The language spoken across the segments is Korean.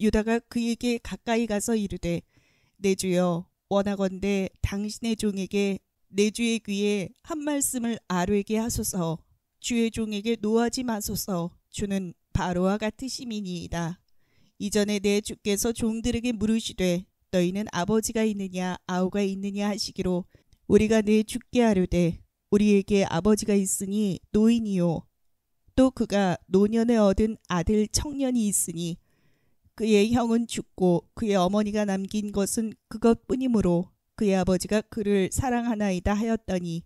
유다가 그에게 가까이 가서 이르되 내 주여 원하건대 당신의 종에게 내 주의 귀에 한 말씀을 아뢰게 하소서 주의 종에게 노하지 마소서 주는 바로와 같은시민이이다 이전에 내 주께서 종들에게 물으시되 너희는 아버지가 있느냐 아우가 있느냐 하시기로 우리가 내 주께 아려되 우리에게 아버지가 있으니 노인이요 또 그가 노년에 얻은 아들 청년이 있으니 그의 형은 죽고 그의 어머니가 남긴 것은 그것뿐이므로 그의 아버지가 그를 사랑하나이다 하였더니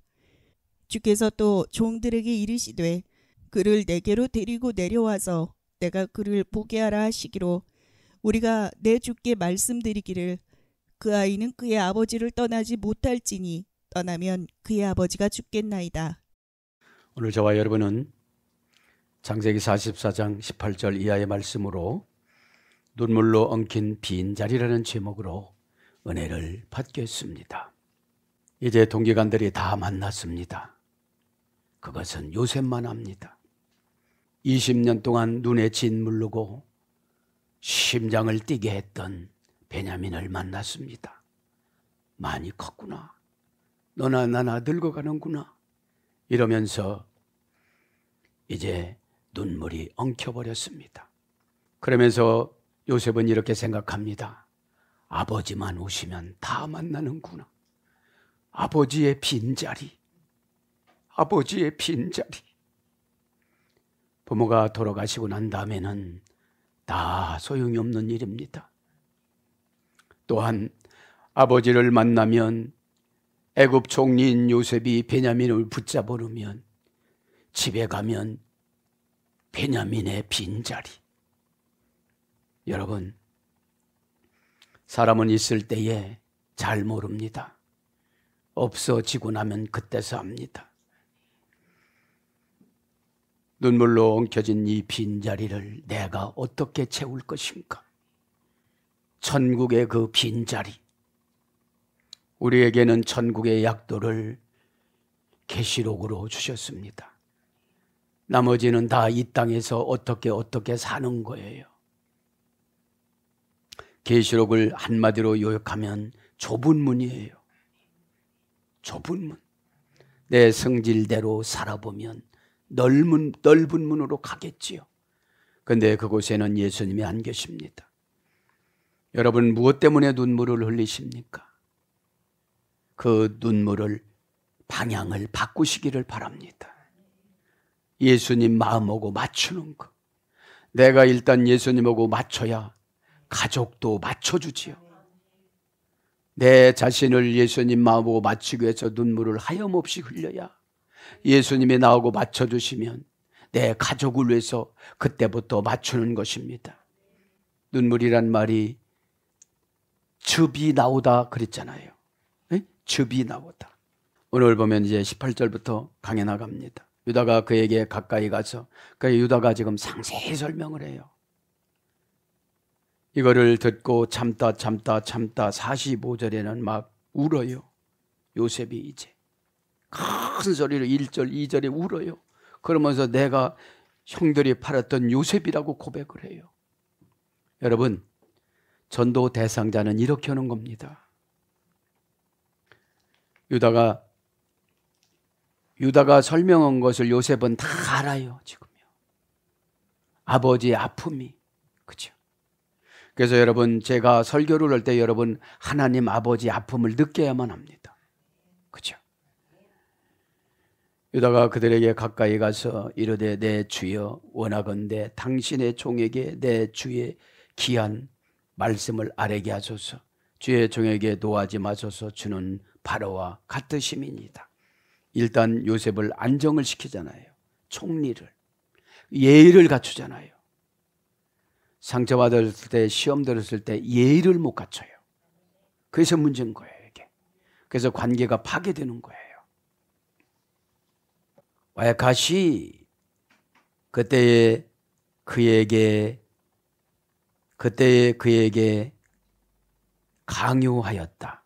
주께서 또 종들에게 이르시되 그를 내게로 데리고 내려와서 내가 그를 보게 하라 하시기로 우리가 내 주께 말씀드리기를 그 아이는 그의 아버지를 떠나지 못할지니 떠나면 그의 아버지가 죽겠나이다. 오늘 저와 여러분은 장세기 44장 18절 이하의 말씀으로 눈물로 엉킨 빈자리라는 제목으로 은혜를 받겠습니다. 이제 동기관들이 다 만났습니다. 그것은 요셉만 합니다. 20년 동안 눈에 짓물르고 심장을 뛰게 했던 베냐민을 만났습니다. 많이 컸구나. 너나 나나 늙어가는구나. 이러면서 이제 눈물이 엉켜버렸습니다. 그러면서 요셉은 이렇게 생각합니다. 아버지만 오시면 다 만나는구나. 아버지의 빈자리. 아버지의 빈자리. 부모가 돌아가시고 난 다음에는 다 소용이 없는 일입니다. 또한 아버지를 만나면 애굽 총리인 요셉이 베냐민을 붙잡으려면 집에 가면 베냐민의 빈자리. 여러분, 사람은 있을 때에 잘 모릅니다. 없어지고 나면 그때서 압니다. 눈물로 엉켜진 이 빈자리를 내가 어떻게 채울 것인가? 천국의 그 빈자리. 우리에게는 천국의 약도를 계시록으로 주셨습니다. 나머지는 다 이 땅에서 어떻게 어떻게 사는 거예요. 계시록을 한마디로 요약하면 좁은 문이에요. 좁은 문. 내 성질대로 살아보면 넓은 넓은 문으로 가겠지요. 근데 그곳에는 예수님이 안 계십니다. 여러분 무엇 때문에 눈물을 흘리십니까? 그 눈물을 방향을 바꾸시기를 바랍니다. 예수님 마음하고 맞추는 것. 내가 일단 예수님하고 맞춰야 가족도 맞춰주지요. 내 자신을 예수님 마음으로 맞추기 위해서 눈물을 하염없이 흘려야 예수님이 나오고 맞춰주시면 내 가족을 위해서 그때부터 맞추는 것입니다. 눈물이란 말이 즙이 나오다 그랬잖아요. 에? 즙이 나오다. 오늘 보면 이제 18절부터 강해 나갑니다. 유다가 그에게 가까이 가서 그 유다가 지금 상세히 설명을 해요. 이거를 듣고 참다 참다 참다 45절에는 막 울어요. 요셉이 이제 큰 소리로 1절 2절에 울어요. 그러면서 내가 형들이 팔았던 요셉이라고 고백을 해요. 여러분, 전도 대상자는 이렇게 하는 겁니다. 유다가 유다가 설명한 것을 요셉은 다 알아요, 지금요. 아버지의 아픔이 그래서 여러분 제가 설교를 할 때 여러분 하나님 아버지 아픔을 느껴야만 합니다. 그죠? 유다가 그들에게 가까이 가서 이르되 내 주여 원하건대 당신의 종에게 내 주의 귀한 말씀을 아뢰게 하소서 주의 종에게 노하지 마소서 주는 바로와 같으심이니다 일단 요셉을 안정을 시키잖아요. 총리를 예의를 갖추잖아요. 상처받았을 때, 시험 들었을 때 예의를 못 갖춰요. 그래서 문제인 거예요, 이게. 그래서 관계가 파괴되는 거예요. 와야카시 그때에 그에게 그때에 그에게 강요하였다.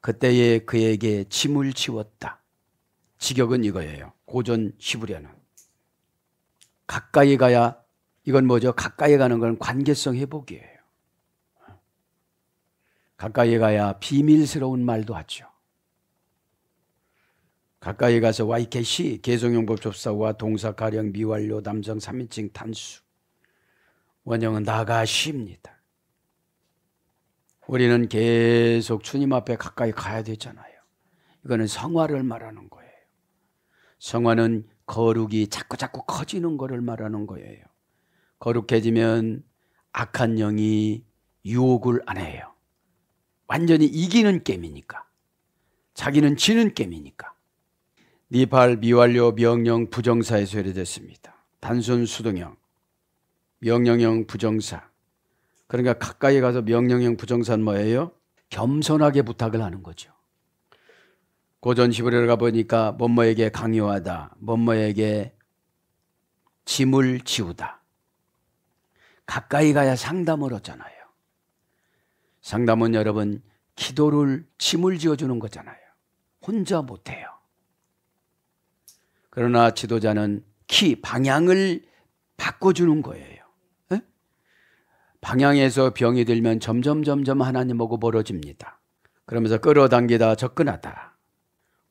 그때에 그에게 짐을 지웠다. 직역은 이거예요. 고전 시부리아는 가까이 가야 이건 뭐죠? 가까이 가는 건 관계성 회복이에요. 가까이 가야 비밀스러운 말도 하죠. 가까이 가서 와 이케시 개성용법 접사와 동사 가령 미완료 남성 3인칭 단수 원형은 나가십니다. 우리는 계속 주님 앞에 가까이 가야 되잖아요. 이거는 성화를 말하는 거예요. 성화는 거룩이 자꾸 자꾸 커지는 거를 말하는 거예요. 거룩해지면 악한 영이 유혹을 안 해요. 완전히 이기는 게임이니까. 자기는 지는 게임이니까. 니팔 미완료 명령 부정사에소리됐습니다 단순 수동형, 명령형 부정사. 그러니까 가까이 가서 명령형 부정사는 뭐예요? 겸손하게 부탁을 하는 거죠. 고전 시부리를 가보니까 뭐뭐에게 강요하다, 뭐뭐에게 짐을 지우다. 가까이 가야 상담을 얻잖아요 상담은 여러분 기도를 침을 지어주는 거잖아요. 혼자 못해요. 그러나 지도자는 키, 방향을 바꿔주는 거예요. 에? 방향에서 병이 들면 점점 점점 하나님하고 멀어집니다. 그러면서 끌어당기다 접근하다.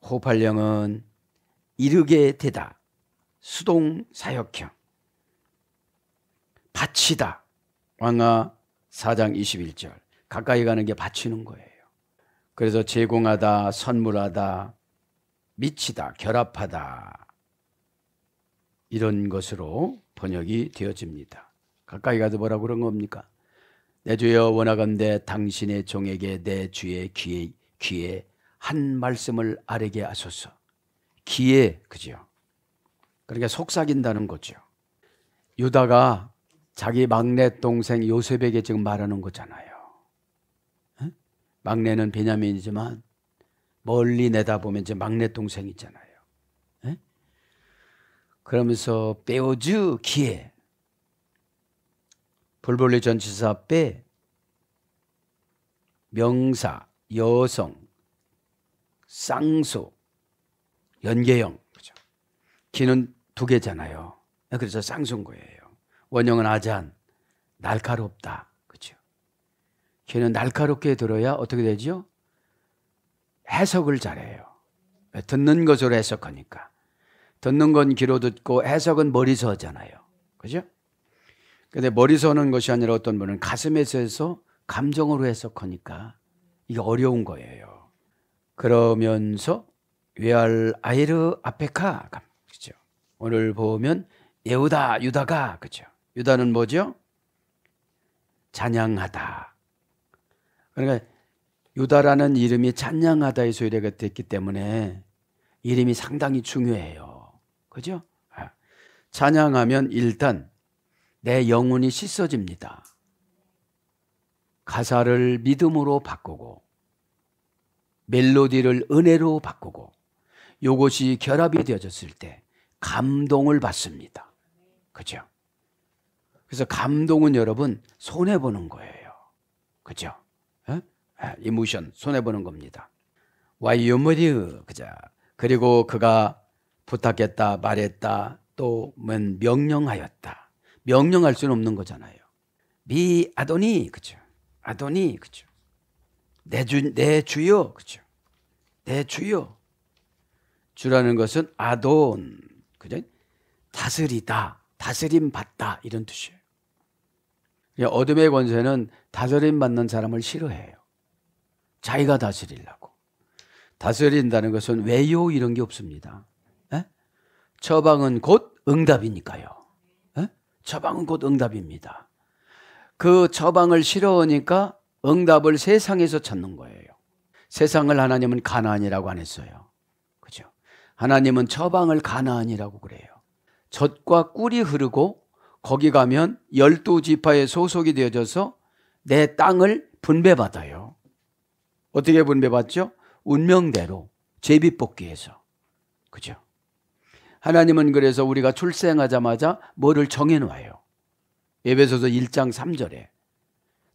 호흡령은 이르게 되다. 수동 사역형. 바치다. 왕하 4장 21절. 가까이 가는 게 바치는 거예요. 그래서 제공하다, 선물하다, 미치다, 결합하다. 이런 것으로 번역이 되어집니다. 가까이 가도 뭐라고 그런 겁니까? 내 주여 원하건대 당신의 종에게 내 주의 귀에, 귀에 한 말씀을 아뢰게 하소서. 귀에, 그죠? 그러니까 속삭인다는 거죠. 유다가 자기 막내 동생 요셉에게 지금 말하는 거잖아요. 에? 막내는 베냐민이지만 멀리 내다보면 이제 막내 동생 있잖아요. 에? 그러면서 빼오즈 기에 불볼리 전치사 빼 명사 여성 쌍소 연계형 그죠? 기는 두 개잖아요. 네, 그래서 쌍소인 거예요. 원형은 아잔, 날카롭다. 그죠? 걔는 날카롭게 들어야 어떻게 되죠? 해석을 잘해요. 듣는 것으로 해석하니까. 듣는 건 귀로 듣고 해석은 머리서 하잖아요. 그죠? 근데 머리서 하는 것이 아니라 어떤 분은 가슴에서 해서 감정으로 해석하니까 이게 어려운 거예요. 그러면서 외알 아이르 아페카 그죠? 오늘 보면 예우다 유다가 그죠? 유다는 뭐죠? 잔양하다. 그러니까 유다라는 이름이 찬양하다의 소유가 됐기 때문에 이름이 상당히 중요해요. 그죠? 아, 찬양하면 일단 내 영혼이 씻어집니다. 가사를 믿음으로 바꾸고 멜로디를 은혜로 바꾸고 요것이 결합이 되어졌을 때 감동을 받습니다. 그죠? 그래서 감동은 여러분 손해 보는 거예요. 그죠? 에? 어? 아, 이모션 손해 보는 겁니다. 와이오머리의 그자 그리고 그가 부탁했다 말했다 또 명령하였다 명령할 수는 없는 거잖아요. 미 아도니 그죠? 아도니 그죠? 내주내 주요 그죠? 내 주요 주라는 것은 아돈 그죠? 다스리다 다스림 받다 이런 뜻이에요. 그러니까 어둠의 권세는 다스림 받는 사람을 싫어해요. 자기가 다스리려고. 다스린다는 것은 외요 이런 게 없습니다. 에? 예? 처방은 곧 응답이니까요. 에? 예? 처방은 곧 응답입니다. 그 처방을 싫어하니까 응답을 세상에서 찾는 거예요. 세상을 하나님은 가나이라고안 했어요. 그죠? 하나님은 처방을 가나이라고 그래요. 젖과 꿀이 흐르고 거기 가면 열두 지파의 소속이 되어져서 내 땅을 분배받아요. 어떻게 분배받죠? 운명대로 제비뽑기에서. 그죠? 하나님은 그래서 우리가 출생하자마자 뭐를 정해 놓아요. 예배소서 1장 3절에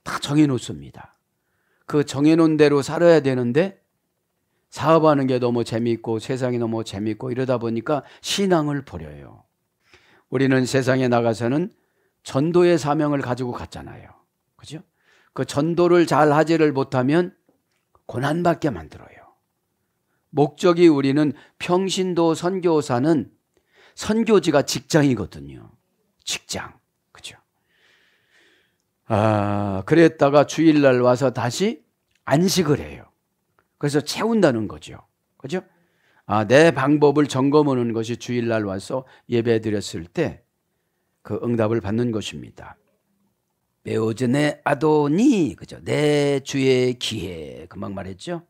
다 정해 놓습니다. 그 정해 놓은 대로 살아야 되는데 사업하는 게 너무 재미있고 세상이 너무 재미있고 이러다 보니까 신앙을 버려요. 우리는 세상에 나가서는 전도의 사명을 가지고 갔잖아요. 그죠? 그 전도를 잘 하지를 못하면 고난받게 만들어요. 목적이 우리는 평신도 선교사는 선교지가 직장이거든요. 직장. 그죠? 아, 그랬다가 주일날 와서 다시 안식을 해요. 그래서 채운다는 거죠. 그죠? 아, 내 방법을 점검하는 것이 주일날 와서 예배 드렸을 때 그 응답을 받는 것입니다. 메오제네 아도니 그죠? 내 주의 기회 금방 말했죠.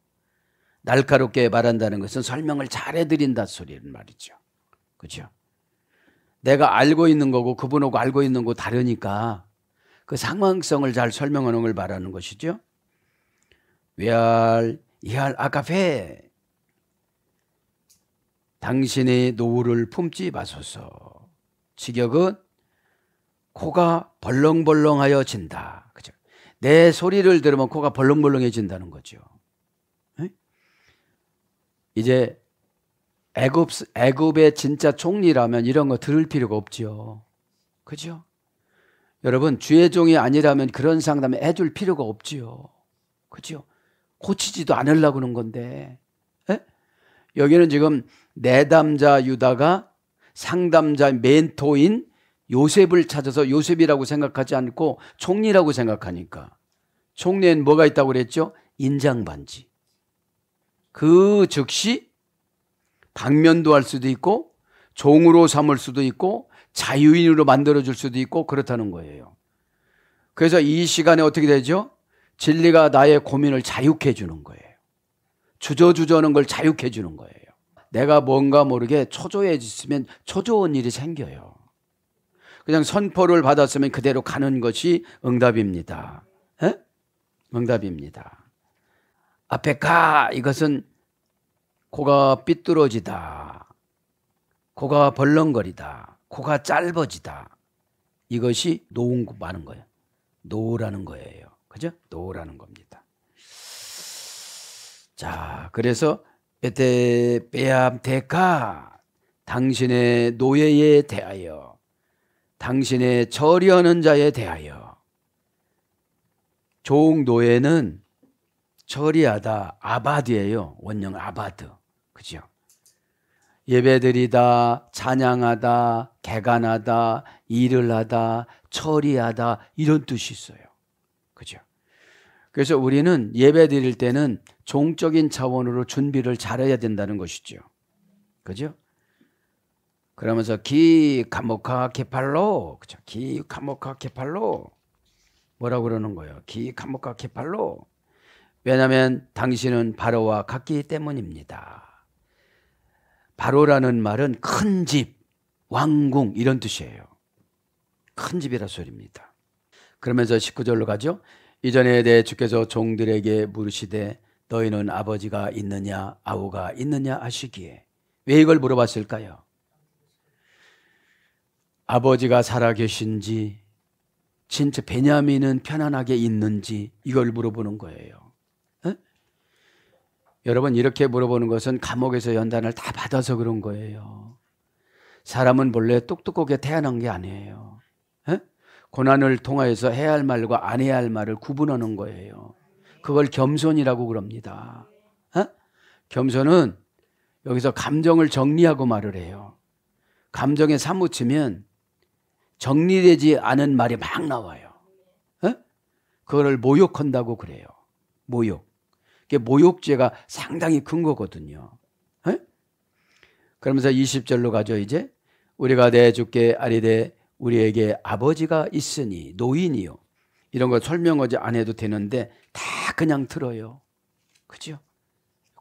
날카롭게 말한다는 것은 설명을 잘해 드린다 소리는 말이죠. 그죠? 내가 알고 있는 거고 그분하고 알고 있는 거 다르니까 그 상황성을 잘 설명하는 걸 말하는 것이죠. 외알 이할 아카페 당신의 노후를 품지 마소서. 직역은 코가 벌렁벌렁하여 진다. 그죠? 내 소리를 들으면 코가 벌렁벌렁해진다는 거죠. 이제 애굽 애굽의 진짜 총리라면 이런 거 들을 필요가 없지요. 그죠? 여러분 주의 종이 아니라면 그런 상담 해줄 필요가 없지요. 그죠? 고치지도 않으려고 그는 건데 에? 여기는 지금 내담자 유다가 상담자 멘토인 요셉을 찾아서 요셉이라고 생각하지 않고 총리라고 생각하니까 총리엔 뭐가 있다고 그랬죠? 인장반지. 그 즉시 방면도 할 수도 있고 종으로 삼을 수도 있고 자유인으로 만들어 줄 수도 있고 그렇다는 거예요. 그래서 이 시간에 어떻게 되죠? 진리가 나의 고민을 자유케 해 주는 거예요. 주저주저하는 걸 자유케 해 주는 거예요. 내가 뭔가 모르게 초조해지면 초조한 일이 생겨요. 그냥 선포를 받았으면 그대로 가는 것이 응답입니다. 에? 응답입니다. 앞에 가 이것은 코가 삐뚤어지다. 코가 벌렁거리다. 코가 짧아지다. 이것이 노은 많은 거예요. 노라는 거예요. 그죠? 노라는 겁니다. 자, 그래서 베테 베암테카 당신의 노예에 대하여 당신의 처리하는 자에 대하여 종 노예는 처리하다 아바드예요 원형 아바드 그죠 예배드리다 찬양하다 개간하다 일을 하다 처리하다 이런 뜻이 있어요 그죠 그래서 우리는 예배 드릴 때는 종적인 차원으로 준비를 잘해야 된다는 것이죠. 그죠? 그러면서 기감옥하 개팔로 그죠? 기 감옥화 개팔로 뭐라고 그러는 거예요? 기감옥하 개팔로 왜냐하면 당신은 바로와 같기 때문입니다. 바로라는 말은 큰 집, 왕궁 이런 뜻이에요. 큰 집이라 소리입니다. 그러면서 19절로 가죠. 이전에 대해 주께서 종들에게 물으시되 너희는 아버지가 있느냐 아우가 있느냐 하시기에 왜 이걸 물어봤을까요? 아버지가 살아계신지 진짜 베냐민은 편안하게 있는지 이걸 물어보는 거예요. 에? 여러분 이렇게 물어보는 것은 감옥에서 연단을 다 받아서 그런 거예요. 사람은 본래 똑똑하게 태어난 게 아니에요. 고난을 통하여서 해야 할 말과 안 해야 할 말을 구분하는 거예요. 그걸 겸손이라고 그럽니다. 어? 겸손은 여기서 감정을 정리하고 말을 해요. 감정에 사무치면 정리되지 않은 말이 막 나와요. 어? 그거를 모욕한다고 그래요. 모욕. 그게 모욕죄가 상당히 큰 거거든요. 어? 그러면서 20절로 가죠, 이제. 우리가 내 주께 아리되 우리에게 아버지가 있으니 노인이요. 이런 걸 설명하지 안 해도 되는데 다 그냥 들어요. 그죠?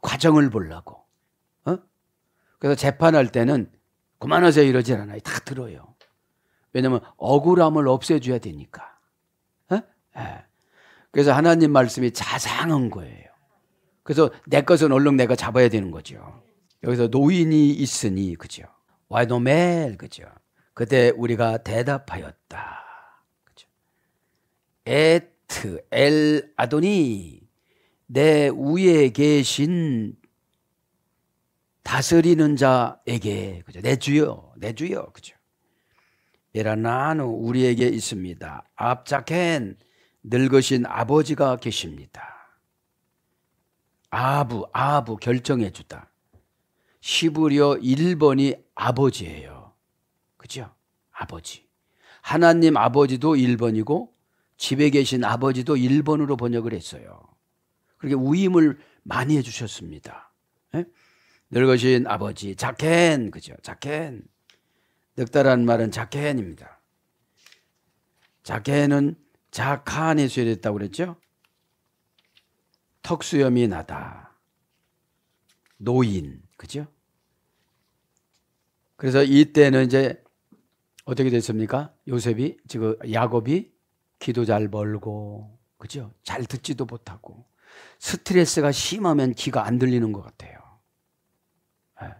과정을 보려고. 어? 그래서 재판할 때는 그만하세요 이러질 않아요. 다 들어요. 왜냐면 억울함을 없애줘야 되니까. 어? 예. 그래서 하나님 말씀이 자상한 거예요. 그래서 내 것은 얼른 내가 잡아야 되는 거죠. 여기서 노인이 있으니 그죠. 와이노멜 그죠. 그때 우리가 대답하였다. 그죠 에트 엘 아도니 내 위에 계신 다스리는 자에게 그죠? 내 주여 내 주여 그죠? 에라나는 우리에게 있습니다. 앞자켄 늙으신 아버지가 계십니다. 아부 아부 결정해 주다. 시브리어 1번이 아버지예요. 거죠. 아버지. 하나님 아버지도 1번이고 집에 계신 아버지도 1번으로 번역을 했어요. 그렇게 우임을 많이 해주셨습니다. 예? 늙으신 아버지 자켄 그죠? 자켄 늙다라는 말은 자켄입니다. 자켄은 자칸에서 이랬다고 그랬죠? 턱수염이 나다. 노인 그죠? 그래서 이때는 이제 어떻게 됐습니까? 요셉이 지금 야곱이 기도 잘 벌고 그죠? 잘 듣지도 못하고 스트레스가 심하면 귀가 안 들리는 것 같아요. 예.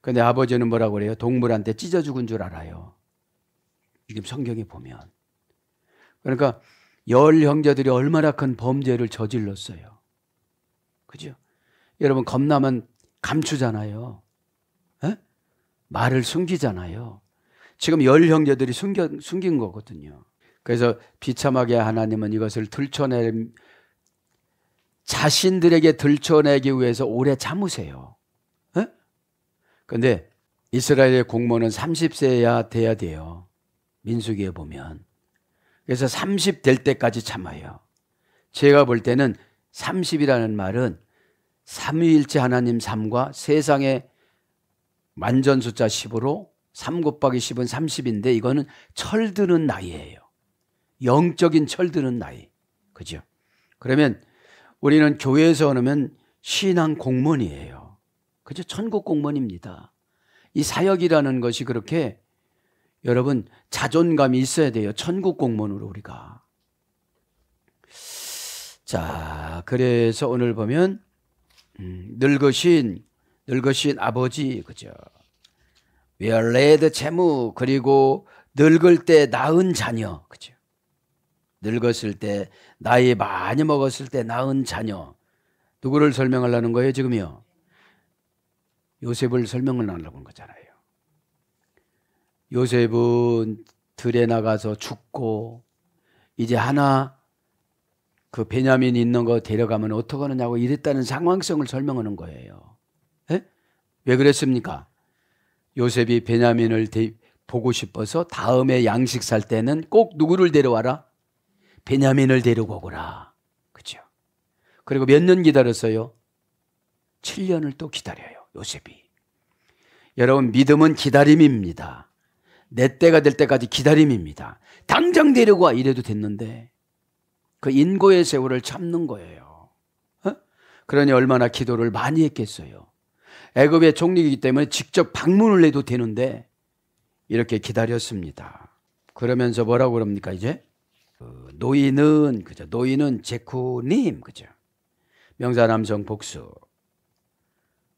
근데 아버지는 뭐라고 그래요? 동물한테 찢어 죽은 줄 알아요. 지금 성경에 보면. 그러니까 열 형제들이 얼마나 큰 범죄를 저질렀어요. 그죠? 여러분, 겁나면 감추잖아요. 에? 예? 말을 숨기잖아요. 지금 열 형제들이 숨겨, 숨긴 거거든요. 그래서 비참하게 하나님은 이것을 들춰내 자신들에게 들춰내기 위해서 오래 참으세요. 그런데 이스라엘의 공모는 30세야 돼야 돼요. 민수기에 보면. 그래서 30 될 때까지 참아요. 제가 볼 때는 30이라는 말은 삼위일체 하나님 삶과 세상의 만전 숫자 10으로 3 곱하기 10은 30인데 이거는 철드는 나이예요. 영적인 철드는 나이. 그죠? 그러면 우리는 교회에서 오면 신앙 공무원이에요. 그죠? 천국 공무원입니다. 이 사역이라는 것이 그렇게 여러분 자존감이 있어야 돼요. 천국 공무원으로 우리가. 자, 그래서 오늘 보면 음, 늙으신 늙으신 아버지 그죠? 웨얼레드 채무 그리고 늙을 때 낳은 자녀 그죠? 늙었을 때 나이 많이 먹었을 때 낳은 자녀 누구를 설명하려는 거예요 지금요? 요셉을 설명을 하려고 한 거잖아요. 요셉은 들에 나가서 죽고 이제 하나 그 베냐민 있는 거 데려가면 어떡하느냐고 이랬다는 상황성을 설명하는 거예요. 에? 예? 왜 그랬습니까? 요셉이 베냐민을 보고 싶어서 다음에 양식 살 때는 꼭 누구를 데려와라? 베냐민을 데리고 오거라. 그죠? 그리고 몇 년 기다렸어요? 7년을 또 기다려요. 요셉이. 여러분 믿음은 기다림입니다. 내 때가 될 때까지 기다림입니다. 당장 데려고와 이래도 됐는데 그 인고의 세월을 참는 거예요. 어? 그러니 얼마나 기도를 많이 했겠어요. 애굽의 총리이기 때문에 직접 방문을 해도 되는데 이렇게 기다렸습니다. 그러면서 뭐라고 그럽니까 이제? 그 노인은 그죠? 노인은 제코님 그죠? 명사 남성 복수.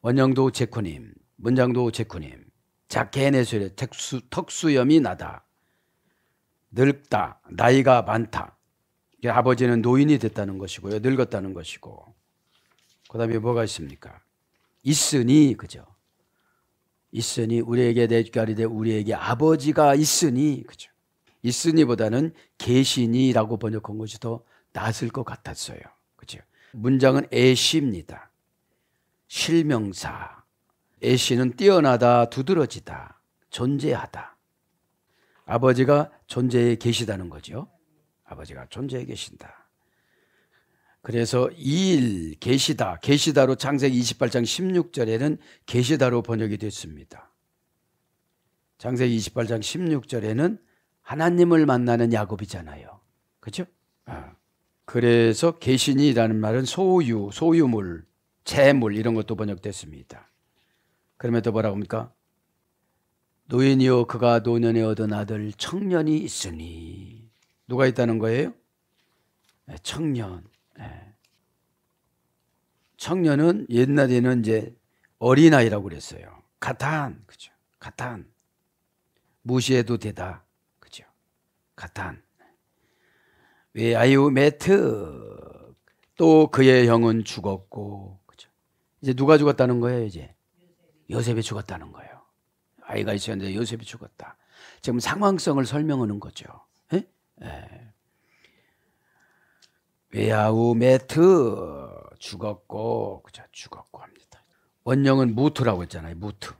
원형도 제코님, 문장도 제코님. 자개내술에 턱수, 턱수염이 나다. 늙다, 나이가 많다. 아버지는 노인이 됐다는 것이고요. 늙었다는 것이고. 그 다음에 뭐가 있습니까? 있으니 그죠? 있으니 우리에게 대결이 되 우리에게 아버지가 있으니 그죠? 있으니보다는 계시니라고 번역한 것이 더 낫을 것 같았어요. 그죠? 문장은 애시입니다. 실명사. 애시는 뛰어나다, 두드러지다, 존재하다. 아버지가 존재에 계시다는 거죠. 아버지가 존재에 계신다. 그래서 이일 계시다 계시다로 창세기 28장 16절에는 계시다로 번역이 됐습니다. 창세기 28장 16절에는 하나님을 만나는 야곱이잖아요. 그렇죠? 그래서 계신이라는 말은 소유, 소유물, 재물 이런 것도 번역됐습니다. 그러면 또 뭐라고 합니까? 노인이요 그가 노년에 얻은 아들 청년이 있으니 누가 있다는 거예요? 네, 청년. 예. 청년은 옛날에는 이제 어린아이라고 그랬어요. 가탄, 그죠. 가탄. 무시해도 되다. 그죠. 가탄. 외아이오트또 그의 형은 죽었고, 그죠. 이제 누가 죽었다는 거예요, 이제? 요셉이 죽었다는 거예요. 아이가 있었는데 요셉이 죽었다. 지금 상황성을 설명하는 거죠. 에? 예? 에. 예. 외아우메트 죽었고 그죠 죽었고 합니다. 원형은 무트라고 했잖아요. 무트.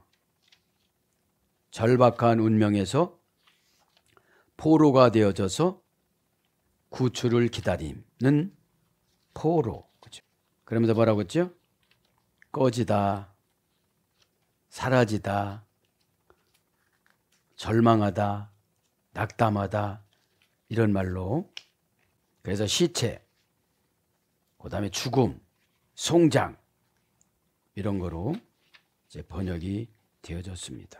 절박한 운명에서 포로가 되어져서 구출을 기다리는 포로. 그죠? 그러면서 뭐라고 했죠? 꺼지다, 사라지다, 절망하다, 낙담하다 이런 말로 그래서 시체 그 다음에 죽음, 송장 이런 거로 이제 번역이 되어졌습니다.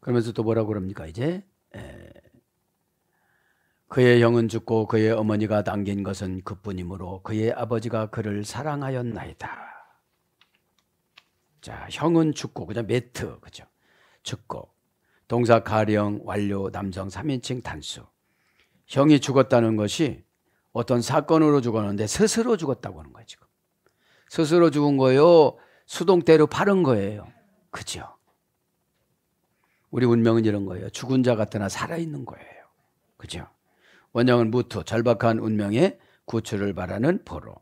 그러면서 또 뭐라고 그럽니까? 이제 에, 그의 영은 죽고 그의 어머니가 당긴 것은 그뿐이므로 그의 아버지가 그를 사랑하였나이다. 자, 형은 죽고 그냥 매트 그죠? 죽고 동사 가령 완료 남성 3인칭 단수. 형이 죽었다는 것이 어떤 사건으로 죽었는데 스스로 죽었다고 하는 거예요, 지금. 스스로 죽은 거예요. 수동대로 파는 거예요. 그죠? 우리 운명은 이런 거예요. 죽은 자 같으나 살아있는 거예요. 그죠? 원형은 무토 절박한 운명의 구출을 바라는 포로.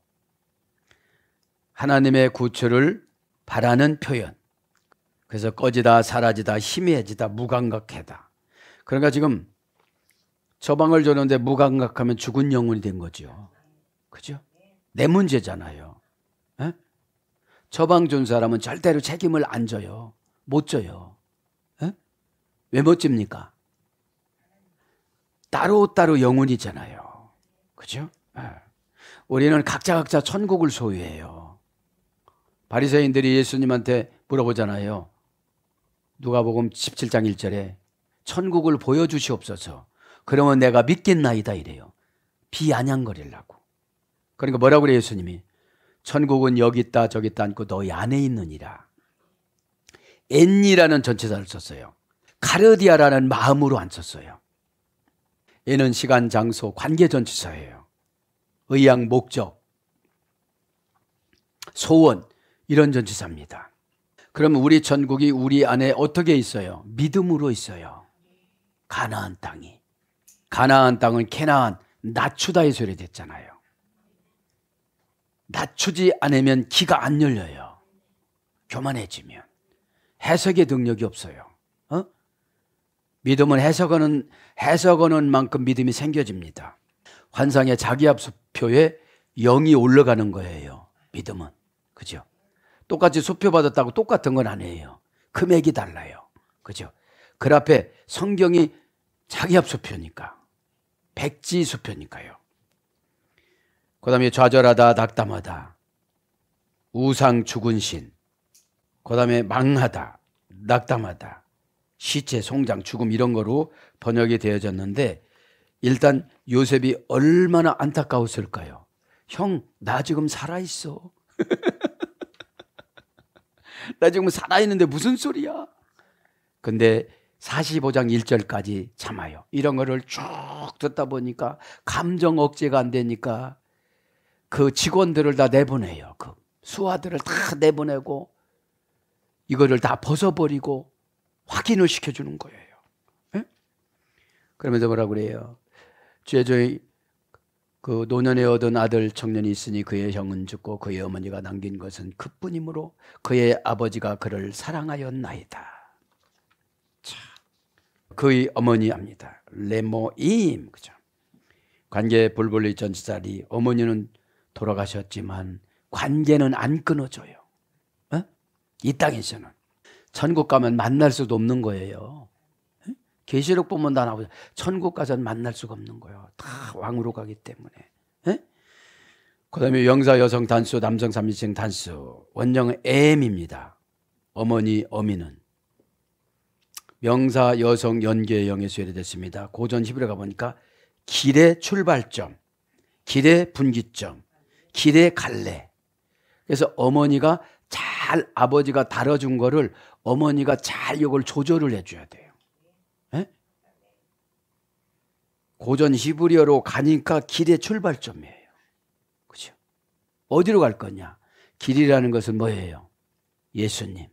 하나님의 구출을 바라는 표현. 그래서 꺼지다, 사라지다, 희미해지다, 무감각해다. 그러니까 지금 처방을 줬는데 무감각하면 죽은 영혼이 된 거죠. 그죠? 내 문제잖아요. 에? 예? 처방 준 사람은 절대로 책임을 안 져요. 못 져요. 예? 왜못 집니까? 따로따로 영혼이잖아요. 그죠? 에. 예. 우리는 각자 각자 천국을 소유해요. 바리새인들이 예수님한테 물어보잖아요. 누가복음 17장 1절에 천국을 보여 주시옵소서. 그러면 내가 믿겠나이다 이래요. 비아냥거리려고. 그러니까 뭐라고 그래요 예수님이? 천국은 여기 있다 저기 있다 않고 너희 안에 있느니라. 엔니라는 전체사를 썼어요. 카르디아라는 마음으로 안 썼어요. 얘는 시간, 장소, 관계 전치사예요. 의향, 목적, 소원 이런 전치사입니다. 그러면 우리 천국이 우리 안에 어떻게 있어요? 믿음으로 있어요. 가나안 땅이. 가나안 땅은 캐나안 낮추다 의 소리 됐잖아요. 낮추지 않으면 기가 안 열려요. 교만해지면 해석의 능력이 없어요. 어? 믿음은 해석하는 해석하는 만큼 믿음이 생겨집니다. 환상의 자기압수표에 영이 올라가는 거예요. 믿음은 그죠? 똑같이 수표 받았다고 똑같은 건 아니에요. 금액이 달라요. 그죠? 그 앞에 성경이 자기압수표니까 백지수표니까요. 그 다음에 좌절하다, 낙담하다, 우상 죽은 신, 그 다음에 망하다, 낙담하다, 시체, 송장, 죽음 이런 거로 번역이 되어졌는데 일단 요셉이 얼마나 안타까웠을까요? 형, 나 지금 살아있어. 나 지금 살아있는데 무슨 소리야? 근데 45장 1절까지 참아요. 이런 거를 쭉 듣다 보니까 감정 억제가 안 되니까 그 직원들을 다 내보내요. 그 수화들을 다 내보내고 이거를 다 벗어버리고 확인을 시켜주는 거예요. 예? 그러면서 뭐라 그래요? 죄저의 그 노년에 얻은 아들 청년이 있으니 그의 형은 죽고 그의 어머니가 남긴 것은 그뿐이므로 그의 아버지가 그를 사랑하였나이다. 그의 어머니합니다. 레모임 그죠? 관계 불불리 전치살이 어머니는 돌아가셨지만 관계는 안 끊어져요. 어? 이 땅에서는 천국 가면 만날 수도 없는 거예요. 어? 계시록 보면 다 나오죠. 천국 가서는 만날 수가 없는 거예요. 다 왕으로 가기 때문에. 에? 어? 그다음에 영사 여성 단수, 남성 삼인칭 단수. 원형은 입니다 어머니 어미는 명사 여성 연계의 영에 수혜됐습니다. 고전 히브리 가보니까 길의 출발점, 길의 분기점, 길의 갈래. 그래서 어머니가 잘 아버지가 다뤄준 거를 어머니가 잘 이걸 조절을 해줘야 돼요. 에? 예? 고전 히브리어로 가니까 길의 출발점이에요. 그죠? 어디로 갈 거냐? 길이라는 것은 뭐예요? 예수님.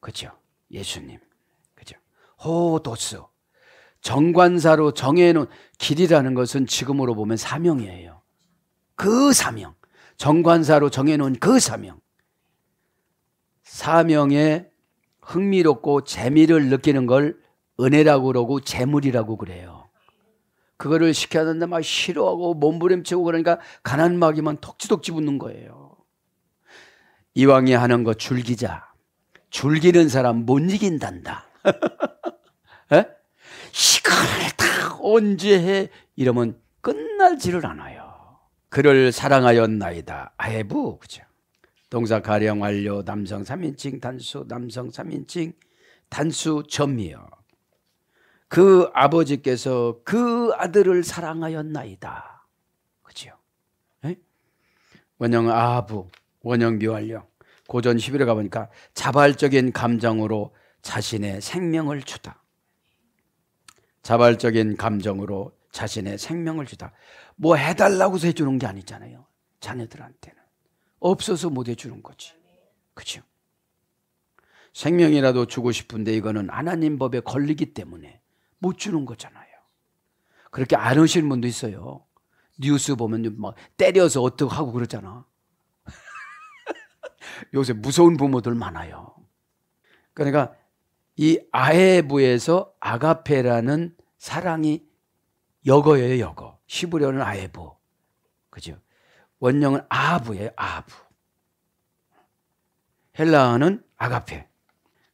그죠? 예수님. 호도스. 정관사로 정해놓은 길이라는 것은 지금으로 보면 사명이에요. 그 사명. 정관사로 정해놓은 그 사명. 사명에 흥미롭고 재미를 느끼는 걸 은혜라고 그러고 재물이라고 그래요. 그거를 시켜야 된다 막 싫어하고 몸부림치고 그러니까 가난마귀만 덕지덕지 붙는 거예요. 이왕이 하는 거 줄기자. 줄기는 사람 못 이긴단다. 시간을 다 언제 해? 이러면 끝날지를 않아요. 그를 사랑하였나이다. 아예부 그죠? 동사 가령 완료 남성 3인칭 단수 남성 3인칭 단수 점이요. 그 아버지께서 그 아들을 사랑하였나이다. 그죠? 예? 원형 아부 원형 미완령 고전 11에 가보니까 자발적인 감정으로 자신의 생명을 주다. 자발적인 감정으로 자신의 생명을 주다. 뭐 해달라고 해주는게 아니잖아요. 자녀들한테는. 없어서 못 해주는 거지. 그죠? 생명이라도 주고 싶은데 이거는 하나님 법에 걸리기 때문에 못 주는 거잖아요. 그렇게 안오실 분도 있어요. 뉴스 보면 막 뭐 때려서 어떻게 하고 그러잖아. 요새 무서운 부모들 많아요. 그러니까 이 아에부에서 아가페라는 사랑이 여거예요, 여거. 히브리는 아에부. 그죠? 원령은 아부예요, 아부. 헬라어는 아가페.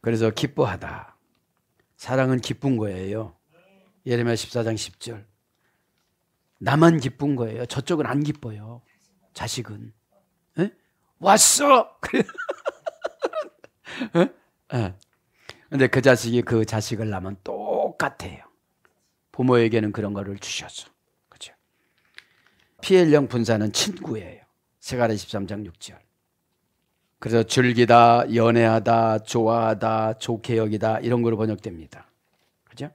그래서 기뻐하다. 사랑은 기쁜 거예요. 예레미야 14장 10절. 나만 기쁜 거예요. 저쪽은 안 기뻐요. 자식은. 에? 왔어! 에? 에. 근데 그 자식이 그 자식을 낳으면 똑같아요. 부모에게는 그런 거를 주셔서. 그죠? 피엘령 분사는 친구예요. 세가라 13장 6절. 그래서 즐기다, 연애하다, 좋아하다, 좋게 여기다 이런 걸로 번역됩니다. 그죠?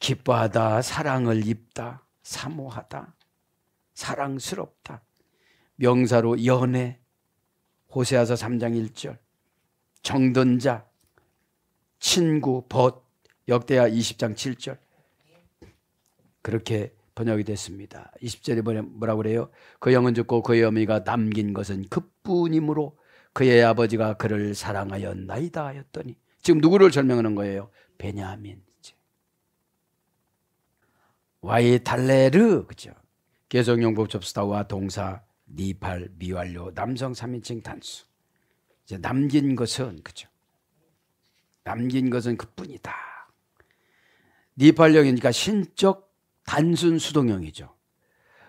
기뻐하다, 사랑을 입다, 사모하다, 사랑스럽다. 명사로 연애, 호세아서 3장 1절. 정든 자, 친구, 벗, 역대하 20장 7절. 그렇게 번역이 됐습니다. 20절에 뭐라고 그래요? 그 영은 죽고 그의 어미가 남긴 것은 그뿐이므로 그의 아버지가 그를 사랑하였나이다 하였더니 지금 누구를 설명하는 거예요? 베냐민. 와이 달레르 그죠? 개성용법 접수다와 동사 니팔 미완료 남성 3인칭 단수. 이제 남긴 것은 그죠? 남긴 것은 그뿐이다. 니팔령이니까 신적 단순 수동형이죠.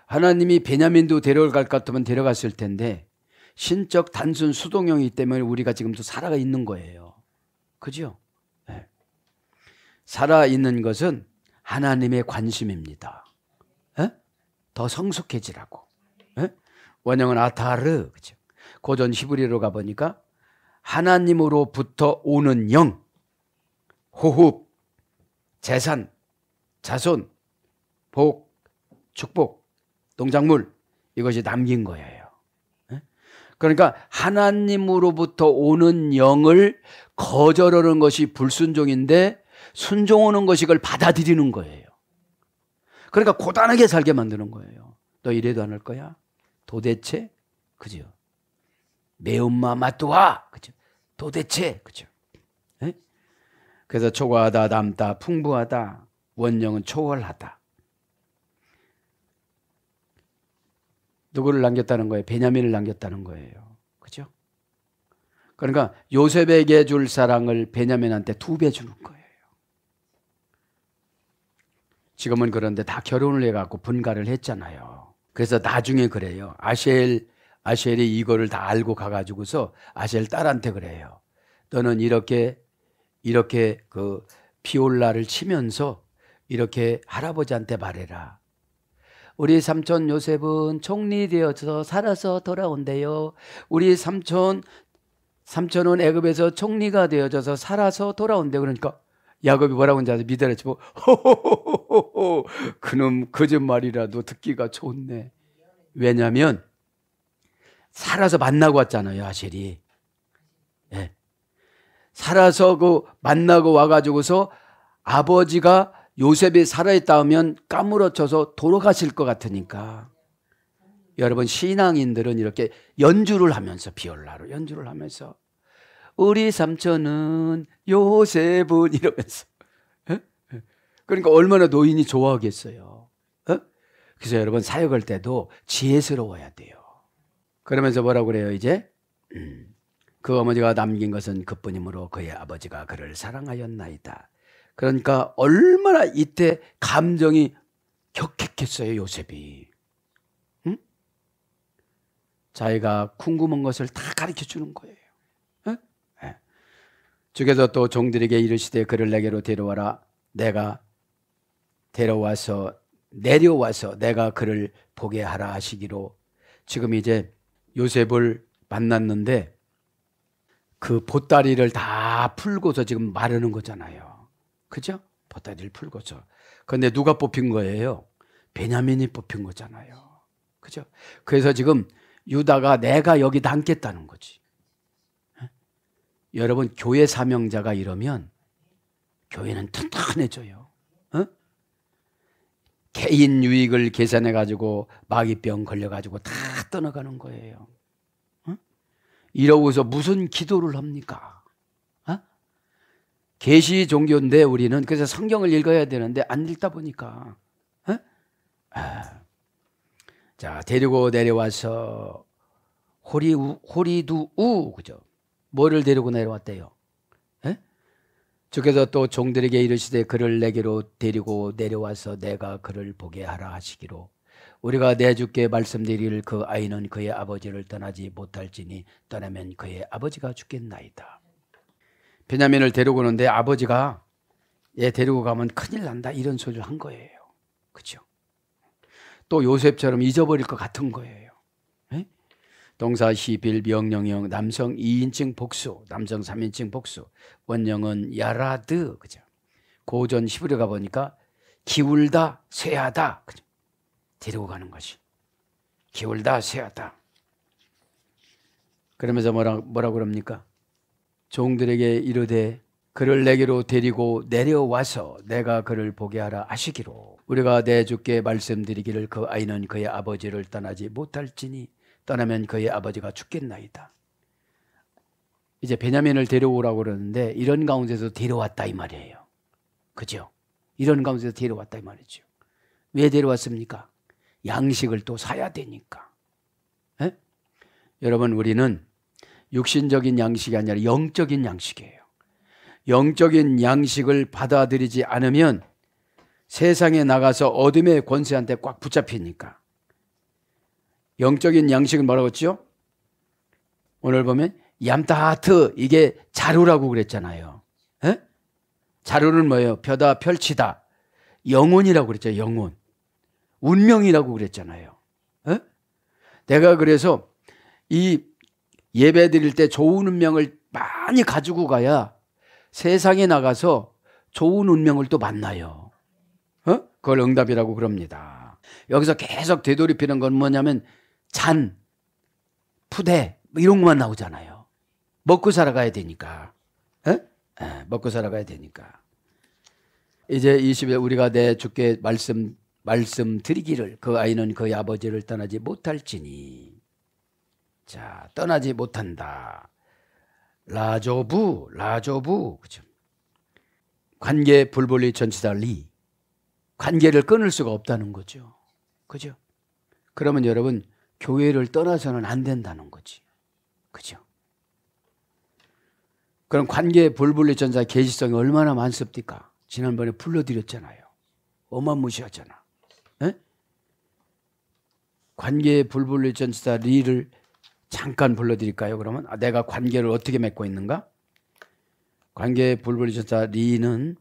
하나님이 베냐민도 데려갈 것 같으면 데려갔을 텐데 신적 단순 수동형이기 때문에 우리가 지금도 살아가 있는 거예요. 그죠? 네. 살아 있는 것은 하나님의 관심입니다. 네? 더 성숙해지라고. 네? 원형은 아타르, 그죠? 고전 히브리로 가보니까 하나님으로부터 오는 영, 호흡, 재산, 자손, 복, 축복, 농작물 이것이 남긴 거예요. 예? 그러니까 하나님으로부터 오는 영을 거절하는 것이 불순종인데 순종하는 것이 그걸 받아들이는 거예요. 그러니까 고단하게 살게 만드는 거예요. 너 이래도 안 할 거야? 도대체? 그죠? 매운맛 맛도 와! 그죠? 도대체? 그죠? 그래서 초과하다, 남다, 풍부하다, 원령은 초월하다. 누구를 남겼다는 거예요? 베냐민을 남겼다는 거예요. 그죠? 그러니까 요셉에게 줄 사랑을 베냐민한테 두 배 주는 거예요. 지금은 그런데 다 결혼을 해갖고 분가를 했잖아요. 그래서 나중에 그래요. 아쉘, 아쉘이 이거를 다 알고 가가지고서 아쉘 딸한테 그래요. 너는 이렇게 이렇게 그 피올라를 치면서 이렇게 할아버지한테 말해라. 우리 삼촌 요셉은 총리 되어서 살아서 돌아온대요. 우리 삼촌 삼촌은 애굽에서 총리가 되어져서 살아서 돌아온대 그러니까 야곱이 뭐라고 하는지 미달에 치고 호호호호호 그놈 거짓말이라도 듣기가 좋네. 왜냐하면 살아서 만나고 왔잖아요 아실이. 네. 살아서 그 만나고 와가지고서 아버지가 요셉이 살아있다 하면 까무러쳐서 돌아가실 것 같으니까 여러분 신앙인들은 이렇게 연주를 하면서 비올라로 연주를 하면서 우리 삼촌은 요셉은 이러면서 그러니까 얼마나 노인이 좋아하겠어요. 그래서 여러분 사역할 때도 지혜스러워야 돼요. 그러면서 뭐라고 그래요 이제 음. 그 어머니가 남긴 것은 그뿐이므로 그의 아버지가 그를 사랑하였나이다. 그러니까 얼마나 이때 감정이 격했겠어요, 요셉이. 응? 자기가 궁금한 것을 다 가르쳐 주는 거예요. 응? 네. 주께서 또 종들에게 이르시되 그를 내게로 데려와라. 내가 데려와서 내려와서 내가 그를 보게 하라 하시기로 지금 이제 요셉을 만났는데 그 보따리를 다 풀고서 지금 마르는 거잖아요. 그죠? 보따리를 풀고서. 그런데 누가 뽑힌 거예요? 베냐민이 뽑힌 거잖아요. 그죠? 그래서 지금 유다가 내가 여기 남겠다는 거지. 예? 여러분 교회 사명자가 이러면 교회는 탄탄해져요. 어? 개인 유익을 계산해 가지고 마귀병 걸려 가지고 다 떠나가는 거예요. 이러고서 무슨 기도를 합니까? 어? 계시 어? 종교인데 우리는 그래서 성경을 읽어야 되는데 안 읽다 보니까 어? 아, 자 데리고 내려와서 호리 호리두우 그죠? 뭐를 데리고 내려왔대요? 에? 주께서 또 종들에게 이르시되 그를 내게로 데리고 내려와서 내가 그를 보게 하라 하시기로 우리가 내 주께 말씀드릴 그 아이는 그의 아버지를 떠나지 못할지니 떠나면 그의 아버지가 죽겠나이다. 베냐민을 데리고 오는데 아버지가 얘 데리고 가면 큰일 난다 이런 소리를 한 거예요. 그렇죠? 또 요셉처럼 잊어버릴 것 같은 거예요. 에? 예? 동사 11 명령형 남성 2인칭 복수, 남성 3인칭 복수. 원형은 야라드. 그죠? 고전 히브리가 보니까 기울다, 쇠하다. 그죠? 데리고 가는 것이. 기울다 세웠다. 그러면서 뭐라, 뭐라 그럽니까? 종들에게 이르되 그를 내게로 데리고 내려와서 내가 그를 보게 하라 하시기로 우리가 내 주께 말씀드리기를 그 아이는 그의 아버지를 떠나지 못할지니 떠나면 그의 아버지가 죽겠나이다. 이제 베냐민을 데려오라고 그러는데 이런 가운데서 데려왔다 이 말이에요. 그죠? 이런 가운데서 데려왔다 이 말이죠. 왜 데려왔습니까? 양식을 또 사야 되니까. 에? 예? 여러분 우리는 육신적인 양식이 아니라 영적인 양식이에요. 영적인 양식을 받아들이지 않으면 세상에 나가서 어둠의 권세한테 꽉 붙잡히니까. 영적인 양식은 뭐라고 했죠? 오늘 보면 얌타하트 이게 자루라고 그랬잖아요. 에? 예? 자루는 뭐예요? 펴다 펼치다. 영혼이라고 그랬죠. 영혼. 운명이라고 그랬잖아요. 에? 어? 내가 그래서 이 예배 드릴 때 좋은 운명을 많이 가지고 가야 세상에 나가서 좋은 운명을 또 만나요. 어? 그걸 응답이라고 그럽니다. 여기서 계속 되돌이피는 건 뭐냐면 잔, 푸대 뭐 이런 것만 나오잖아요. 먹고 살아가야 되니까. 에? 어? 에, 예, 먹고 살아가야 되니까. 이제 20일 우리가 내 주께 말씀 말씀드리기를 그 아이는 그 아버지를 떠나지 못할지니 자 떠나지 못한다 라조부 라조부 그죠 관계 불분리 전치사 리 관계를 끊을 수가 없다는 거죠 그죠 그러면 여러분 교회를 떠나서는 안 된다는 거지 그죠 그럼 관계 불분리 전사 계시성이 얼마나 많습니까 지난번에 불러드렸잖아요 어마무시하잖아. 관계의 불불리 전치다 리를 잠깐 불러드릴까요? 그러면 아, 내가 관계를 어떻게 맺고 있는가? 관계의 불불리 전치다 리는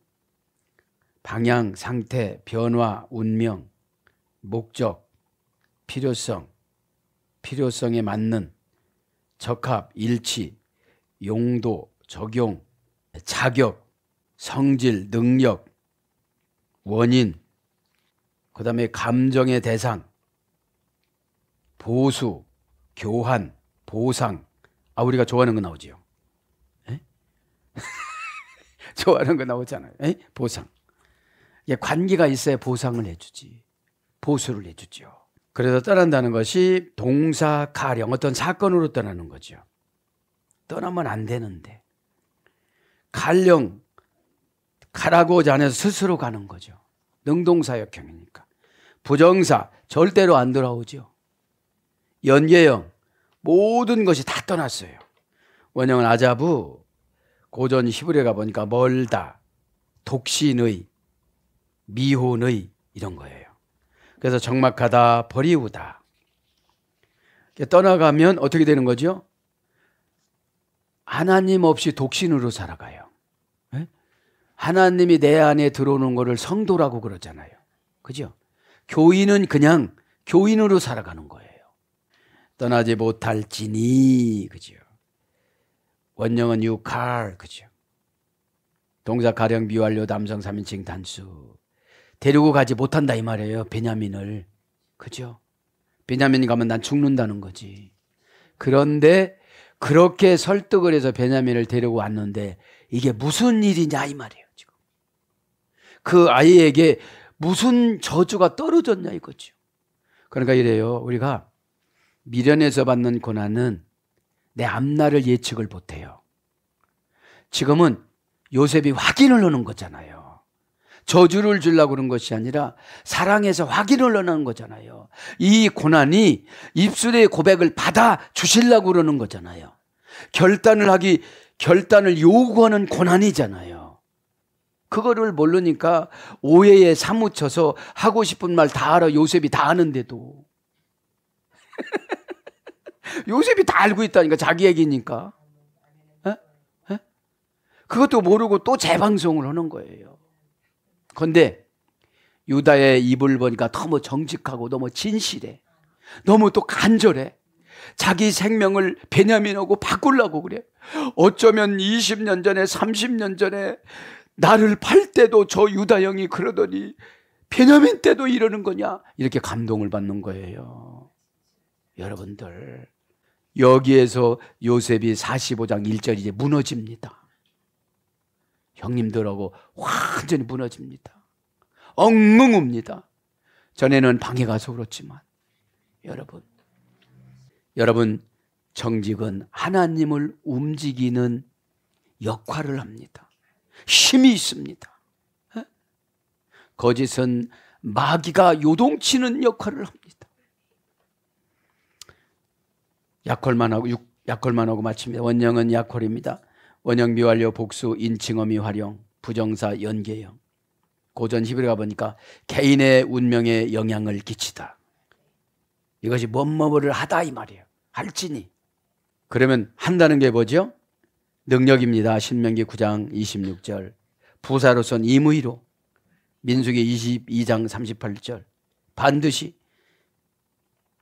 방향, 상태, 변화, 운명, 목적, 필요성, 필요성에 맞는 적합, 일치, 용도, 적용, 자격, 성질, 능력, 원인, 그 다음에 감정의 대상, 보수, 교환, 보상. 아, 우리가 좋아하는 거 나오지요. 좋아하는 거 나오잖아요. 에? 보상. 예, 관계가 있어야 보상을 해주지. 보수를 해주죠. 그래서 떠난다는 것이 동사, 가령, 어떤 사건으로 떠나는 거죠. 떠나면 안 되는데. 가령, 가라고 하지 서 스스로 가는 거죠. 능동사 역형이니까. 부정사, 절대로 안 돌아오죠. 연계형 모든 것이 다 떠났어요. 원형은 아자부, 고전 히브리에 가보니까 멀다, 독신의, 미혼의 이런 거예요. 그래서 정막하다, 버리우다. 떠나가면 어떻게 되는 거죠? 하나님 없이 독신으로 살아가요. 예? 하나님이 내 안에 들어오는 것을 성도라고 그러잖아요. 그죠? 교인은 그냥 교인으로 살아가는 거예요. 떠나지 못할지니 그죠. 원형은 y o 그죠. 동사 가령 미완료 담성 3인칭 단수. 데리고 가지 못한다 이 말이에요. 베냐민을. 그죠? 베냐민이 가면 난 죽는다는 거지. 그런데 그렇게 설득을 해서 베냐민을 데리고 왔는데 이게 무슨 일이냐 이 말이에요, 지금. 그 아이에게 무슨 저주가 떨어졌냐 이거죠. 그러니까 이래요. 우리가 미련에서 받는 고난은 내 앞날을 예측을 못해요. 지금은 요셉이 확인을 하는 거잖아요. 저주를 주려고 그런 것이 아니라 사랑에서 확인을 하는 거잖아요. 이 고난이 입술의 고백을 받아 주실려고 그러는 거잖아요. 결단을 하기, 결단을 요구하는 고난이잖아요. 그거를 모르니까 오해에 사무쳐서 하고 싶은 말 다 알아. 요셉이 다 아는데도. 요셉이 다 알고 있다니까 자기 얘기니까. 에? 에? 그것도 모르고 또 재방송을 하는 거예요. 근데 유다의 입을 보니까 너무 정직하고 너무 진실해. 너무 또 간절해. 자기 생명을 베냐민하고 바꾸려고 그래. 어쩌면 20년 전에 30년 전에 나를 팔 때도 저 유다 형이 그러더니 베냐민 때도 이러는 거냐? 이렇게 감동을 받는 거예요. 여러분들 여기에서 요셉이 45장 1절이 제 무너집니다. 형님들하고 완전히 무너집니다. 엉엉 웁니다. 전에는 방에 가서 울었지만 여러분 여러분 정직은 하나님을 움직이는 역할을 합니다. 힘이 있습니다. 어? 거짓은 마귀가 요동치는 역할을 합니다. 약홀만 하고 육, 약홀만 하고 마칩니다. 원형은 약홀입니다. 원형 미완료 복수 인칭어미 활용 부정사 연계형 고전 히브리 가보니까 개인의 운명에 영향을 끼치다. 이것이 뭔뭐를 하다 이 말이에요. 할지니. 그러면 한다는 게 뭐죠? 능력입니다. 신명기 9장 26절. 부사로선 임의로. 민숙이 22장 38절. 반드시.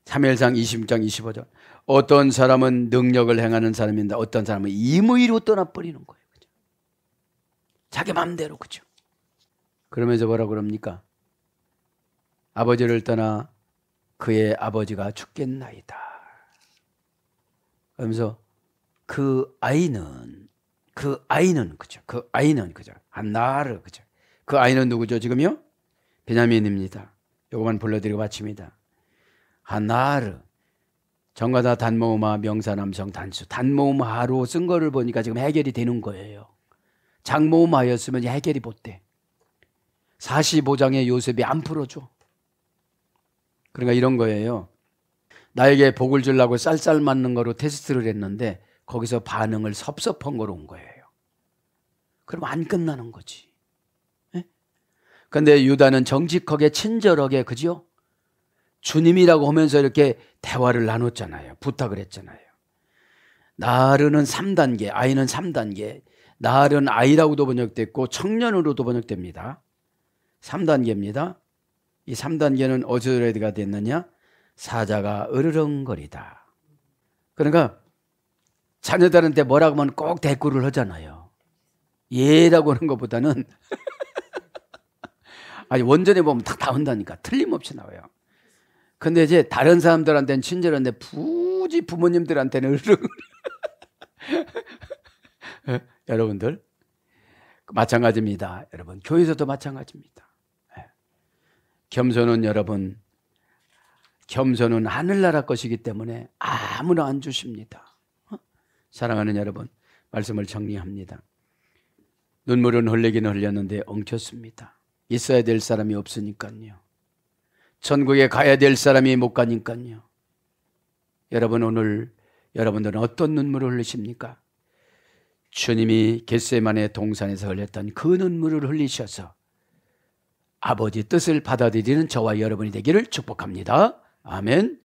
3일상 26장 25절. 어떤 사람은 능력을 행하는 사람입니다. 어떤 사람은 임의로 떠나버리는 거예요. 그죠? 자기 마음대로 그죠? 그러면서 뭐라 그럽니까? 아버지를 떠나 그의 아버지가 죽겠나이다. 그러면서 그 아이는 그 아이는 그죠? 그 아이는 그죠? 한나르 그죠? 그 아이는 누구죠? 지금요? 베냐민입니다. 요것만 불러드리고 마칩니다. 한나르 정가다 단모음화 명사남성 단수 단모음화로 쓴 거를 보니까 지금 해결이 되는 거예요. 장모음화였으면 해결이 못 돼. 45장의 요셉이 안 풀어줘. 그러니까 이런 거예요. 나에게 복을 주려고 쌀쌀 맞는 거로 테스트를 했는데 거기서 반응을 섭섭한 거로 온 거예요. 그럼 안 끝나는 거지. 그런데 예? 유다는 정직하게 친절하게 그죠? 주님이라고 하면서 이렇게 대화를 나눴잖아요. 부탁을 했잖아요. 나르는 3단계, 아이는 3단계. 나른 아이라고도 번역됐고 청년으로도 번역됩니다. 3단계입니다. 이 3단계는 어디가 됐느냐? 사자가 으르렁거리다. 그러니까 자녀들한테 뭐라고 하면 꼭 대꾸를 하잖아요. 예라고 하는 것보다는 아니 원전에 보면 다 나온다니까 틀림없이 나와요. 근데 이제 다른 사람들한테는 친절한데 부지 부모님들한테는 으르 예, 여러분들 마찬가지입니다. 여러분 교회에서도 마찬가지입니다. 네. 겸손은 여러분 겸손은 하늘나라 것이기 때문에 아무나 안 주십니다. 어? 사랑하는 여러분 말씀을 정리합니다. 눈물은 흘리기 흘렸는데 엉켰습니다. 있어야 될 사람이 없으니까요. 천국에 가야 될 사람이 못 가니까요. 여러분 오늘 여러분들은 어떤 눈물을 흘리십니까? 주님이 겟세만의 동산에서 흘렸던 그 눈물을 흘리셔서 아버지 뜻을 받아들이는 저와 여러분이 되기를 축복합니다. 아멘.